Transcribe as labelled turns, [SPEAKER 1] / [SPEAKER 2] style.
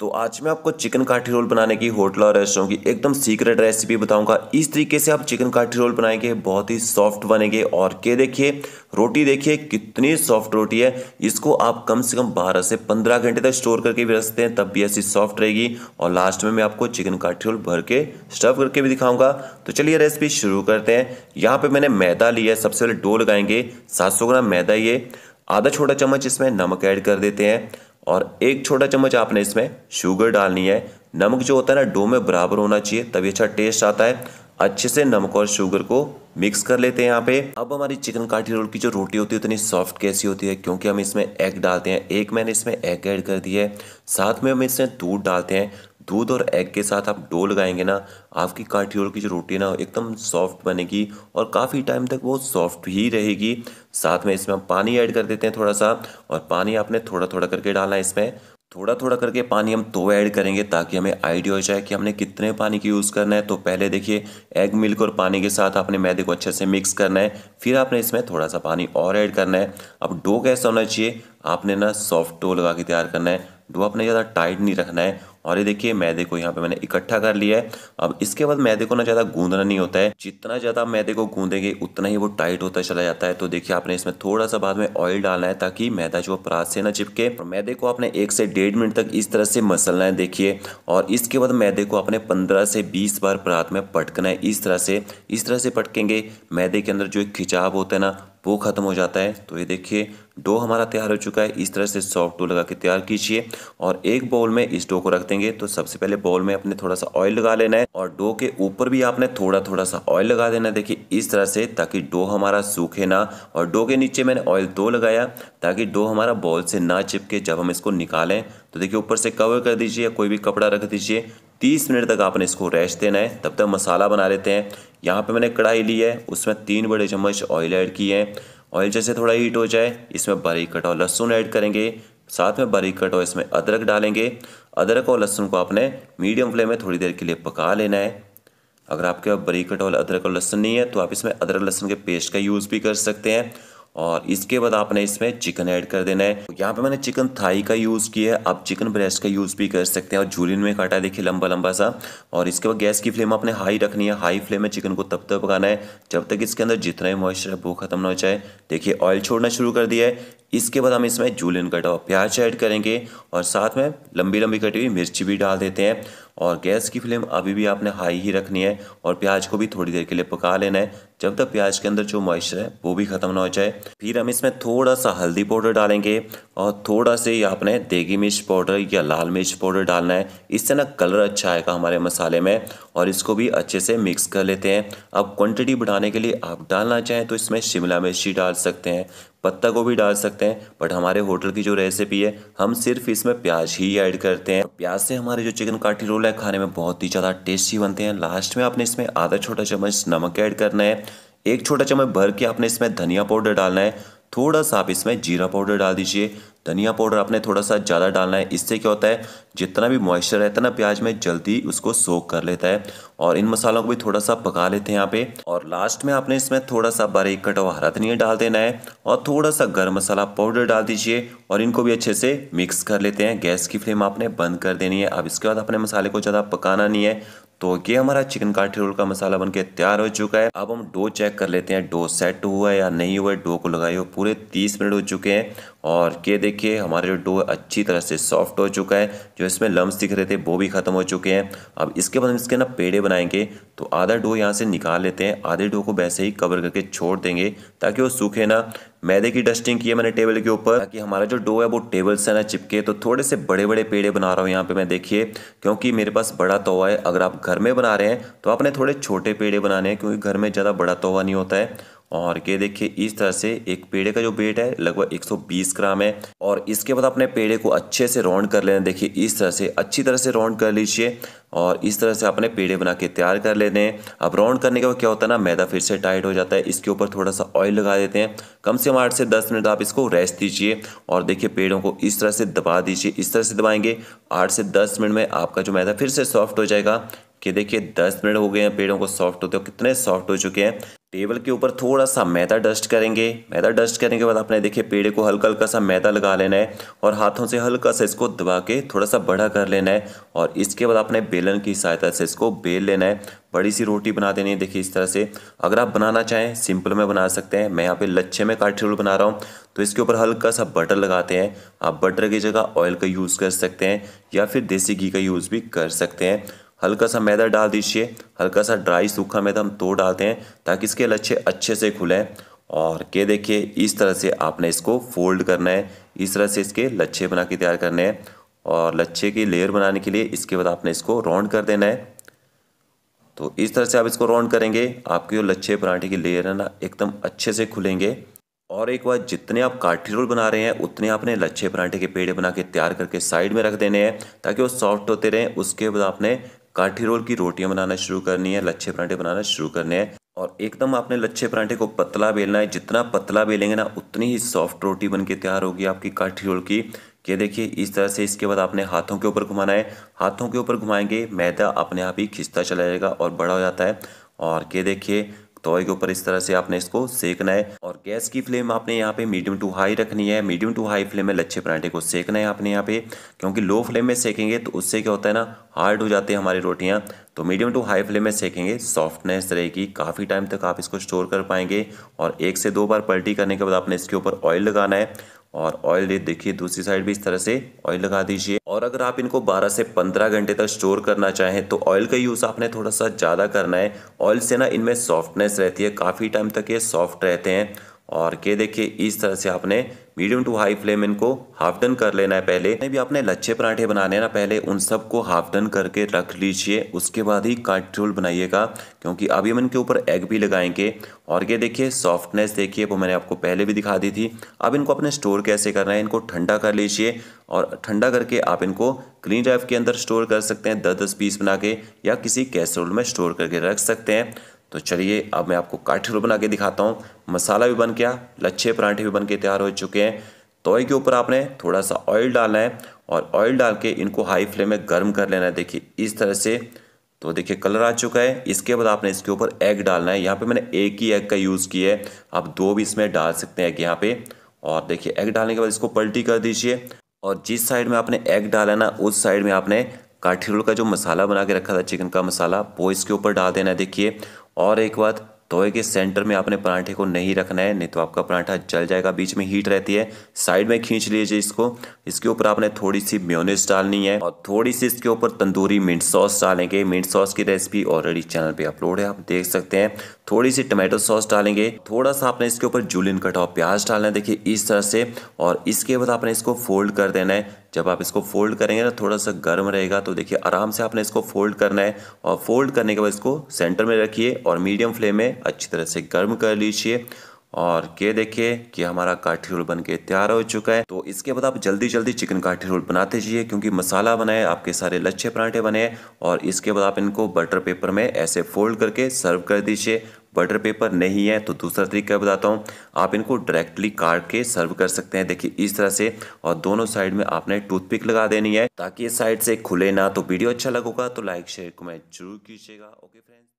[SPEAKER 1] तो आज मैं आपको चिकन काठी रोल बनाने की होटल और रेस्टोरेंट की एकदम सीक्रेट रेसिपी बताऊंगा इस तरीके से आप चिकन काठी रोल बनाएंगे बहुत ही सॉफ्ट बनेंगे और के देखिए रोटी देखिए कितनी सॉफ्ट रोटी है इसको आप कम से कम 12 से 15 घंटे तक स्टोर करके भी रखते हैं तब भी ऐसी सॉफ्ट रहेगी और लास्ट में मैं आपको चिकन काठी रोल भर के स्टर्व करके भी दिखाऊंगा तो चलिए रेसिपी शुरू करते हैं यहाँ पर मैंने मैदा लिया है सबसे पहले डो लगाएंगे सात ग्राम मैदा ये आधा छोटा चम्मच इसमें नमक ऐड कर देते हैं और एक छोटा चम्मच आपने इसमें शुगर डालनी है नमक जो होता है ना डो में बराबर होना चाहिए तभी अच्छा टेस्ट आता है अच्छे से नमक और शुगर को मिक्स कर लेते हैं यहाँ पे अब हमारी चिकन काठी रोल की जो रोटी होती है उतनी सॉफ्ट कैसी होती है क्योंकि हम इसमें एग डालते हैं एक मैंने इसमें एग ऐड कर दिया है साथ में हम इसमें दूध डालते हैं दूध और एग के साथ आप डो लगाएंगे ना आपकी काठियोर की जो रोटी ना एकदम सॉफ्ट बनेगी और काफ़ी टाइम तक वो सॉफ्ट ही रहेगी साथ में इसमें हम पानी ऐड कर देते हैं थोड़ा सा और पानी आपने थोड़ा थोड़ा करके डालना है इसमें थोड़ा थोड़ा करके पानी हम तो ऐड करेंगे ताकि हमें आइडिया हो जाए कि हमने कितने पानी की यूज़ करना है तो पहले देखिए एग मिल्क और पानी के साथ आपने मैदे को अच्छे से मिक्स करना है फिर आपने इसमें थोड़ा सा पानी और ऐड करना है अब डो कैसा होना चाहिए आपने ना सॉफ्ट डो लगा के तैयार करना है डो आपने ज़्यादा टाइट नहीं रखना है और ये देखिए मैदे को यहाँ पे मैंने इकट्ठा कर लिया है अब इसके बाद मैदे को ना ज़्यादा गूंदना नहीं होता है जितना ज़्यादा मैदे को गूंदेंगे उतना ही वो टाइट होता चला जाता है तो देखिए आपने इसमें थोड़ा सा बाद में ऑयल डालना है ताकि मैदा जो परात से ना चिपके और मैदे को आपने एक से डेढ़ मिनट तक इस तरह से मसलना है देखिए और इसके बाद मैदे को आपने पंद्रह से बीस बार परात में पटकना है इस तरह से इस तरह से पटकेंगे मैदे के अंदर जो एक खिंचाव होता है ना वो ख़त्म हो जाता है तो ये देखिए डो हमारा तैयार हो चुका है इस तरह से सॉफ्ट डो लगा के तैयार कीजिए और एक बाउल में इस डो को रख देंगे तो सबसे पहले बाउल में अपने थोड़ा सा ऑयल लगा लेना है और डो के ऊपर भी आपने थोड़ा थोड़ा सा ऑयल लगा देना है देखिए इस तरह से ताकि डो हमारा सूखे ना और डो के नीचे मैंने ऑयल दो तो लगाया ताकि डो हमारा बॉल से ना चिपके जब हम इसको निकालें तो देखिए ऊपर से कवर कर दीजिए कोई भी कपड़ा रख दीजिए तीस मिनट तक आपने इसको रेस्ट देना है तब तक मसाला बना लेते हैं यहाँ पे मैंने कढ़ाई ली है उसमें तीन बड़े चम्मच ऑयल ऐड किए हैं ऑयल जैसे थोड़ा हीट हो जाए इसमें बारीक कटा लहसुन ऐड करेंगे साथ में बारीक कटा और इसमें अदरक डालेंगे अदरक और लहसुन को आपने मीडियम फ्लेम में थोड़ी देर के लिए पका लेना है अगर आपके पास बारीक कटा और अदरक और लहसुन नहीं है तो आप इसमें अदरक लहसुन के पेस्ट का यूज़ भी कर सकते हैं और इसके बाद आपने इसमें चिकन ऐड कर देना है तो यहाँ पे मैंने चिकन थाई का यूज़ किया है आप चिकन ब्रेस्ट का यूज़ भी कर सकते हैं और झूलिन में काटा देखिए लंबा लंबा सा और इसके बाद गैस की फ्लेम आपने हाई रखनी है हाई फ्लेम में चिकन को तब तक पकाना है जब तक इसके अंदर जितना भी मॉइस्चर है वो खत्म ना हो जाए देखिए ऑयल छोड़ना शुरू कर दिया है इसके बाद हम इसमें जूलिन कटा हुआ प्याज ऐड करेंगे और साथ में लंबी लंबी कटी हुई मिर्ची भी डाल देते हैं और गैस की फ्लेम अभी भी आपने हाई ही रखनी है और प्याज को भी थोड़ी देर के लिए पका लेना है जब तक प्याज के अंदर जो मॉइस्चर है वो भी ख़त्म ना हो जाए फिर हम इसमें थोड़ा सा हल्दी पाउडर डालेंगे और थोड़ा से आपने देगी मिर्च पाउडर या लाल मिर्च पाउडर डालना है इससे ना कलर अच्छा आएगा हमारे मसाले में और इसको भी अच्छे से मिक्स कर लेते हैं अब क्वान्टिटी बढ़ाने के लिए आप डालना चाहें तो इसमें शिमला मिर्ची डाल सकते हैं पत्ता गोभी डाल सकते हैं बट हमारे होटल की जो रेसिपी है हम सिर्फ इसमें प्याज ही ऐड करते हैं प्याज से हमारे जो चिकन काठी रोल है खाने में बहुत ही ज़्यादा टेस्टी बनते हैं लास्ट में आपने इसमें आधा छोटा चम्मच नमक ऐड करना है एक छोटा चम्मच भर के आपने इसमें धनिया पाउडर डालना है थोड़ा सा आप इसमें जीरा पाउडर डाल दीजिए धनिया पाउडर आपने थोड़ा सा ज़्यादा डालना है इससे क्या होता है जितना भी मॉइस्चर रहता है ना प्याज में जल्दी उसको सोख कर लेता है और इन मसालों को भी थोड़ा सा पका लेते हैं यहाँ पे और लास्ट में आपने इसमें थोड़ा सा बारीक कटा हुआ हरा धनिया डाल देना है और थोड़ा सा गर्म मसाला पाउडर डाल दीजिए और इनको भी अच्छे से मिक्स कर लेते हैं गैस की फ्लेम आपने बंद कर देनी है अब इसके बाद अपने मसाले को ज़्यादा पकाना नहीं है तो ये हमारा चिकन काठी रोल का मसाला बनके तैयार हो चुका है अब हम डो चेक कर लेते हैं डो सेट हुआ है या नहीं हुआ है डो को लगाए हुए पूरे तीस मिनट हो चुके हैं और ये देखिए हमारे जो डो अच्छी तरह से सॉफ्ट हो चुका है जो इसमें लम्ब दिख रहे थे वो भी ख़त्म हो चुके हैं अब इसके बाद हम इसके ना पेड़े बनाएंगे तो आधा डो यहाँ से निकाल लेते हैं आधे डो को वैसे ही कवर करके छोड़ देंगे ताकि वो सूखे ना मैदे की डस्टिंग की है मैंने टेबल के ऊपर ताकि हमारा जो डो है वो टेबल से ना चिपके तो थोड़े से बड़े बड़े पेड़े बना रहा हूँ यहाँ पे मैं देखिए क्योंकि मेरे पास बड़ा तोवा है अगर आप घर में बना रहे हैं तो आपने थोड़े छोटे पेड़े बनाने हैं क्योंकि घर में ज़्यादा बड़ा तोवा नहीं होता है और ये देखिए इस तरह से एक पेड़े का जो वेट है लगभग 120 ग्राम है और इसके बाद अपने पेड़े को अच्छे से राउंड कर लेना देखिए इस तरह से अच्छी तरह से राउंड कर लीजिए और इस तरह से अपने पेड़े बना के तैयार कर लेते हैं अब राउंड करने के बाद क्या होता है ना मैदा फिर से टाइट हो जाता है इसके ऊपर थोड़ा सा ऑयल लगा देते हैं कम से कम आठ से दस मिनट आप इसको रेस्ट दीजिए और देखिए पेड़ों को इस तरह से दबा दीजिए इस तरह से दबाएंगे आठ से दस मिनट में आपका जो मैदा फिर से सॉफ्ट हो जाएगा कि देखिए दस मिनट हो गए हैं पेड़ों को सॉफ्ट होते हो कितने सॉफ्ट हो चुके हैं टेबल के ऊपर थोड़ा सा मैदा डस्ट करेंगे मैदा डस्ट करने के बाद आपने देखिए पेड़े को हल्का हल्का सा मैदा लगा लेना है और हाथों से हल्का सा इसको दबा के थोड़ा सा बड़ा कर लेना है और इसके बाद आपने बेलन की सहायता से इसको बेल लेना है बड़ी सी रोटी बना देनी है देखिए इस तरह से अगर आप बनाना चाहें सिंपल में बना सकते हैं मैं यहाँ पे लच्छे में काठी रोल बना रहा हूँ तो इसके ऊपर हल्का सा बटर लगाते हैं आप बटर की जगह ऑयल का यूज़ कर सकते हैं या फिर देसी घी का यूज़ भी कर सकते हैं हल्का सा मैदा डाल दीजिए हल्का सा ड्राई सूखा मैदा हम तो डालते हैं ताकि इसके लच्छे अच्छे से खुलें और के देखिए इस तरह से आपने इसको फोल्ड करना है इस तरह से इसके लच्छे बना के तैयार करने हैं और लच्छे की लेयर बनाने के लिए इसके बाद आपने इसको राउंड कर देना है तो इस तरह से आप इसको राउंड करेंगे आपके जो लच्छे पराठे की लेयर है ना एकदम अच्छे से खुलेंगे और एक बार जितने आप काठी रोल बना रहे हैं उतने आपने लच्छे पराठे के पेड़े बना के तैयार करके साइड में रख देने हैं ताकि वो सॉफ्ट होते रहें उसके बाद आपने काठी रोल की रोटियां बनाना शुरू करनी है लच्छे पराठे बनाना शुरू करने हैं और एकदम आपने लच्छे पराठे को पतला बेलना है जितना पतला बेलेंगे ना उतनी ही सॉफ्ट रोटी बन के तैयार होगी आपकी काठी रोल की ये देखिए इस तरह से इसके बाद आपने हाथों के ऊपर घुमाना है हाथों के ऊपर घुमाएंगे मैदा अपने आप ही खिंचता चला जाएगा और बड़ा हो जाता है और ये देखिए तवे के ऊपर इस तरह से आपने इसको सेकना है और गैस की फ्लेम आपने यहाँ पे मीडियम टू हाई रखनी है मीडियम टू हाई फ्लेम में लच्छे पराठे को सेकना है आपने यहाँ पे क्योंकि लो फ्लेम में सेकेंगे तो उससे क्या होता है ना हार्ड हो जाते हैं हमारी रोटियाँ तो मीडियम टू हाई फ्लेम में सेकेंगे सॉफ्टनेस रहेगी काफ़ी टाइम तक आप इसको स्टोर कर पाएंगे और एक से दो बार पलटी करने के बाद आपने इसके ऊपर ऑयल लगाना है और ऑयल डे देखिए दूसरी साइड भी इस तरह से ऑयल लगा दीजिए और अगर आप इनको 12 से 15 घंटे तक स्टोर करना चाहें तो ऑयल का यूज़ आपने थोड़ा सा ज़्यादा करना है ऑयल से ना इनमें सॉफ्टनेस रहती है काफ़ी टाइम तक ये सॉफ्ट रहते हैं और के देखिए इस तरह से आपने मीडियम टू हाई फ्लेम इनको हाफ डन कर लेना है पहले भी आपने लच्छे पराठे बनाने ना पहले उन सबको हाफ डन करके रख लीजिए उसके बाद ही काटरोल बनाइएगा क्योंकि अभी हम इनके ऊपर एग भी लगाएंगे और ये देखिए सॉफ्टनेस देखिए वो मैंने आपको पहले भी दिखा दी थी अब इनको अपने स्टोर कैसे करना है इनको ठंडा कर लीजिए और ठंडा करके आप इनको क्लीन ड्राइव के अंदर स्टोर कर सकते हैं दस दस पीस बना के या किसी कैसरोल में स्टोर करके रख सकते हैं तो चलिए अब मैं आपको काठी रोल बना के दिखाता हूँ मसाला भी बन गया लच्छे पराठे भी बन के तैयार हो चुके हैं तोय के ऊपर आपने थोड़ा सा ऑयल डालना है और ऑयल डाल के इनको हाई फ्लेम में गर्म कर लेना है देखिए इस तरह से तो देखिए कलर आ चुका है इसके बाद आपने इसके ऊपर एग डालना है यहाँ पे मैंने एक ही एग का यूज़ किया है आप दो भी इसमें डाल सकते हैं एग यहाँ पे और देखिए एग डालने के बाद इसको पलटी कर दीजिए और जिस साइड में आपने एग डाला है ना उस साइड में आपने काठी रोल का जो मसाला बना के रखा था चिकन का मसाला वो इसके ऊपर डाल देना है देखिए और एक बात तोए के सेंटर में आपने पराठे को नहीं रखना है नहीं तो आपका पराठा जल जाएगा बीच में हीट रहती है साइड में खींच लीजिए इसको इसके ऊपर आपने थोड़ी सी म्योनिस डालनी है और थोड़ी सी इसके ऊपर तंदूरी मिंट सॉस डालेंगे मिंट सॉस की रेसिपी ऑलरेडी चैनल पे अपलोड है आप देख सकते हैं थोड़ी सी टमाटो सॉस डालेंगे थोड़ा सा आपने इसके ऊपर जूलिन कटा प्याज डालना है देखिए इस तरह से और इसके बाद आपने इसको फोल्ड कर देना है जब आप इसको फोल्ड करेंगे ना थोड़ा सा गर्म रहेगा तो देखिए आराम से आपने इसको फोल्ड करना है और फोल्ड करने के बाद इसको सेंटर में रखिए और मीडियम फ्लेम में अच्छी तरह से गर्म कर लीजिए और ये देखिए कि हमारा काठी रोल बन के तैयार हो चुका है तो इसके बाद आप जल्दी जल्दी चिकन काठी रोल बनाते जाइए क्योंकि मसाला बनाए आपके सारे लच्छे पराठे बने और इसके बाद आप इनको बटर पेपर में ऐसे फोल्ड करके सर्व कर दीजिए बटर पेपर नहीं है तो दूसरा तरीका बताता हूँ आप इनको डायरेक्टली काट के सर्व कर सकते हैं देखिए इस तरह से और दोनों साइड में आपने टूथपिक लगा देनी है ताकि ये साइड से खुले ना तो वीडियो अच्छा लगेगा तो लाइक शेयर कमेंट जरूर कीजिएगा ओके फ्रेंड्स